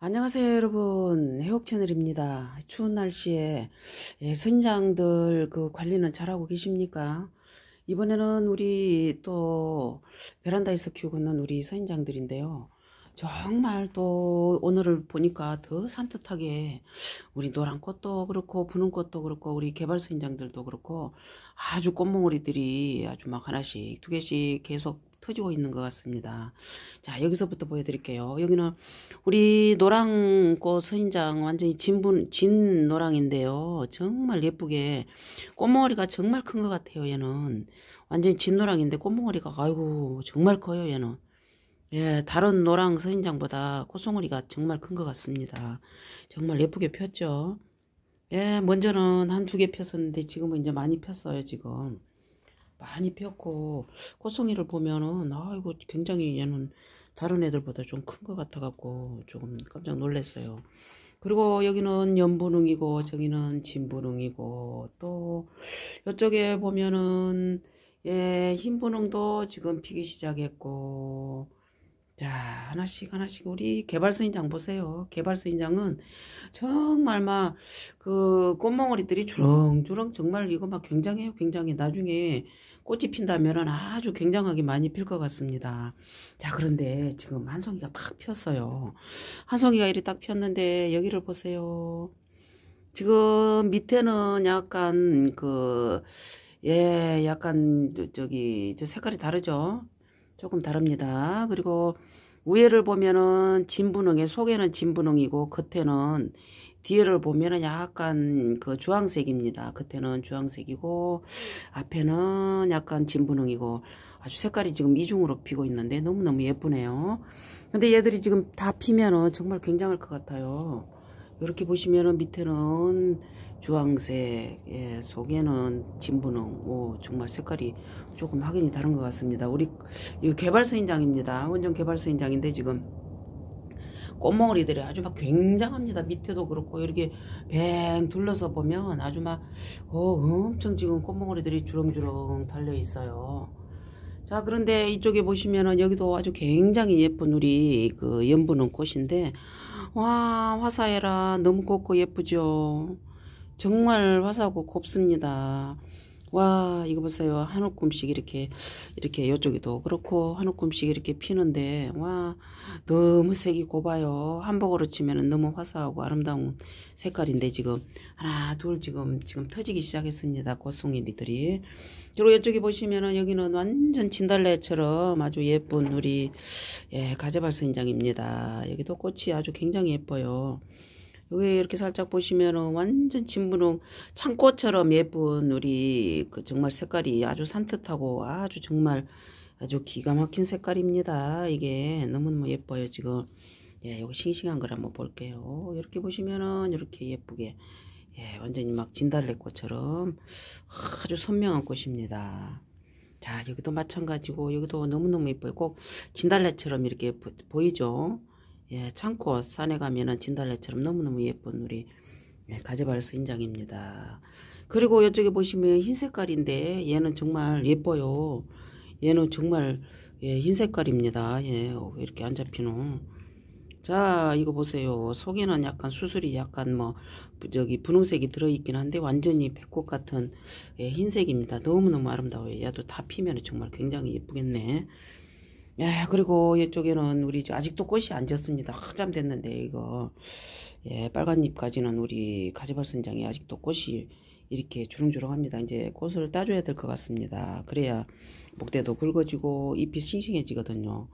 안녕하세요 여러분 해옥채널입니다 추운 날씨에 선장들 그 관리는 잘하고 계십니까 이번에는 우리 또 베란다에서 키우고 있는 우리 선장들인데요 정말 또 오늘을 보니까 더 산뜻하게 우리 노란 꽃도 그렇고 부는 꽃도 그렇고 우리 개발선장들도 그렇고 아주 꽃몽오리들이 아주 막 하나씩 두 개씩 계속 터지고 있는 것 같습니다. 자 여기서부터 보여드릴게요. 여기는 우리 노랑꽃 선인장 완전히 진분 진 노랑인데요. 정말 예쁘게 꽃몽어리가 정말 큰 것 같아요. 얘는 완전히 진 노랑인데 꽃몽어리가 아이고 정말 커요. 얘는 예, 다른 노랑 선인장보다 꽃송어리가 정말 큰 것 같습니다. 정말 예쁘게 폈죠. 예, 먼저는 한 두 개 폈었는데 지금은 이제 많이 폈어요, 지금. 많이 폈고 꽃송이를 보면은 아이고 굉장히 얘는 다른 애들보다 좀 큰 것 같아 갖고 조금 깜짝 놀랐어요. 그리고 여기는 연분홍이고 저기는 진분홍이고 또 이쪽에 보면은 예, 흰분홍도 지금 피기 시작했고 자 하나씩 하나씩 우리 개발서인장 보세요 개발서인장은 정말 막 그꽃멍어리들이 주렁주렁 정말 이거 막 굉장해요 굉장히 나중에 꽃이 핀다면 아주 굉장하게 많이 필 것 같습니다 자 그런데 지금 한송이가 딱 폈어요 한송이가 이리 딱 폈는데 여기를 보세요 지금 밑에는 약간 그 예 약간 저기 저 색깔이 다르죠 조금 다릅니다. 그리고 위에를 보면은 진분홍에 속에는 진분홍이고 겉에는 뒤에를 보면은 약간 그 주황색입니다. 겉에는 주황색이고 앞에는 약간 진분홍이고 아주 색깔이 지금 이중으로 피고 있는데 너무너무 예쁘네요. 근데 얘들이 지금 다 피면은 정말 굉장할 것 같아요. 이렇게 보시면은 밑에는 주황색 예, 속에는 진분홍 오, 정말 색깔이 조금 확연히 다른 것 같습니다 우리 이 개발사 인장입니다 원전 개발사 인장인데 지금 꽃몽울이들이 아주 막 굉장합니다 밑에도 그렇고 이렇게 뱅 둘러서 보면 아주 막 오, 어, 엄청 지금 꽃몽울이들이 주렁주렁 달려 있어요 자 그런데 이쪽에 보시면은 여기도 아주 굉장히 예쁜 우리 그 연분홍 꽃인데 와 화사해라 너무 곱고 예쁘죠 정말 화사하고 곱습니다 와 이거 보세요 한옥꿈씩 이렇게 이렇게 이쪽에도 그렇고 한옥꿈씩 이렇게 피는데 와 너무 색이 고봐요 한복으로 치면 너무 화사하고 아름다운 색깔인데 지금 하나 둘 지금 지금 터지기 시작했습니다 고송이들이 그리고 이쪽에 보시면은 여기는 완전 진달래처럼 아주 예쁜 우리 예 가재발 선장입니다 여기도 꽃이 아주 굉장히 예뻐요 여기 이렇게 살짝 보시면은 완전 진분홍 창고처럼 예쁜 우리 그 정말 색깔이 아주 산뜻하고 아주 정말 아주 기가 막힌 색깔입니다. 이게 너무너무 예뻐요 지금. 예, 요거 싱싱한 걸 한번 볼게요. 이렇게 보시면은 이렇게 예쁘게 예, 완전히 막 진달래꽃처럼 아주 선명한 꽃입니다. 자 여기도 마찬가지고 여기도 너무너무 예뻐요. 꼭 진달래처럼 이렇게 보, 보이죠. 예, 창고 산에 가면은 진달래처럼 너무너무 예쁜 우리 예, 가지발수 인장입니다. 그리고 이쪽에 보시면 흰 색깔인데 얘는 정말 예뻐요. 얘는 정말 예, 흰 색깔입니다. 예, 왜 이렇게 안잡히는 자, 이거 보세요. 속에는 약간 수술이 약간 뭐 저기 분홍색이 들어있긴 한데 완전히 백꽃 같은 예, 흰색입니다. 너무너무 아름다워요. 얘도다 피면 정말 굉장히 예쁘겠네. 예, 그리고 이쪽에는 우리 아직도 꽃이 안 졌습니다. 한참 됐는데 이거 예, 빨간 잎까지는 우리 가지발 선장이 아직도 꽃이 이렇게 주렁주렁합니다. 이제 꽃을 따줘야 될 것 같습니다. 그래야 목대도 굵어지고 잎이 싱싱해지거든요.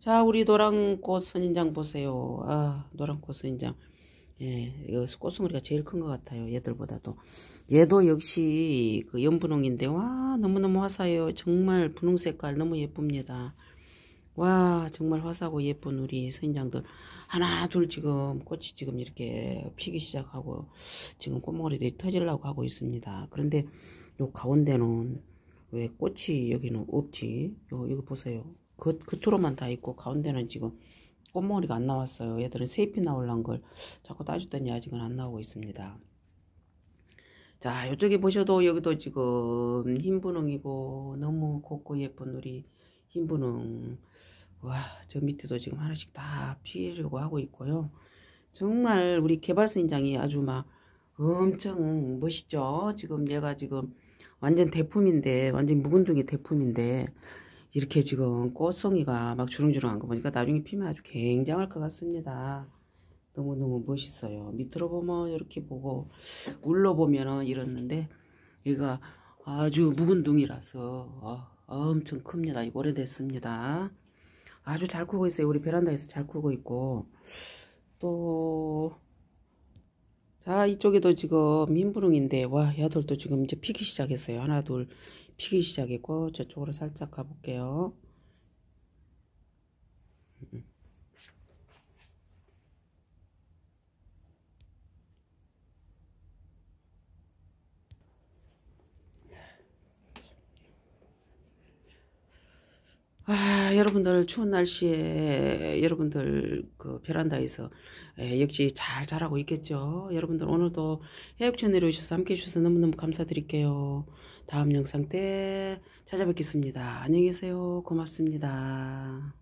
자, 우리 노랑꽃 선인장 보세요. 아, 노랑꽃 선인장. 예, 이거 꽃송이가 제일 큰 것 같아요. 얘들보다도. 얘도 역시 그 연분홍인데, 와, 너무너무 화사해요. 정말 분홍 색깔 너무 예쁩니다. 와 정말 화사하고 예쁜 우리 선인장들 하나 둘 지금 꽃이 지금 이렇게 피기 시작하고 지금 꽃머리들이 터질라고 하고 있습니다 그런데 요 가운데는 왜 꽃이 여기는 없지 요 이거 보세요 그, 겉으로만 다 있고 가운데는 지금 꽃머리가 안 나왔어요 얘들은 세잎이 나올란 걸 자꾸 따졌더니 아직은 안 나오고 있습니다 자 요쪽에 보셔도 여기도 지금 흰분홍이고 너무 곱고 예쁜 우리 흰분홍 와저 밑에도 지금 하나씩 다 피려고 하고 있고요 정말 우리 개발선인장이 아주 막 엄청 멋있죠 지금 얘가 지금 완전 대품인데 완전 묵은둥이 대품인데 이렇게 지금 꽃송이가 막 주렁주렁한 거 보니까 나중에 피면 아주 굉장할 것 같습니다 너무너무 멋있어요 밑으로 보면 이렇게 보고 울러 보면은 이렇는데 얘가 아주 묵은둥이라서 아. 엄청 큽니다. 오래됐습니다. 아주 잘 크고 있어요. 우리 베란다에서 잘 크고 있고 또자 이쪽에도 지금 민부릉인데 와 야돌도 지금 이제 피기 시작했어요. 하나 둘 피기 시작했고 저쪽으로 살짝 가볼게요. 아, 여러분들 추운 날씨에 여러분들 그 베란다에서 에, 역시 잘 자라고 있겠죠. 여러분들 오늘도 해육촌내려 오셔서 함께 해주셔서 너무너무 감사드릴게요. 다음 영상 때 찾아뵙겠습니다. 안녕히 계세요. 고맙습니다.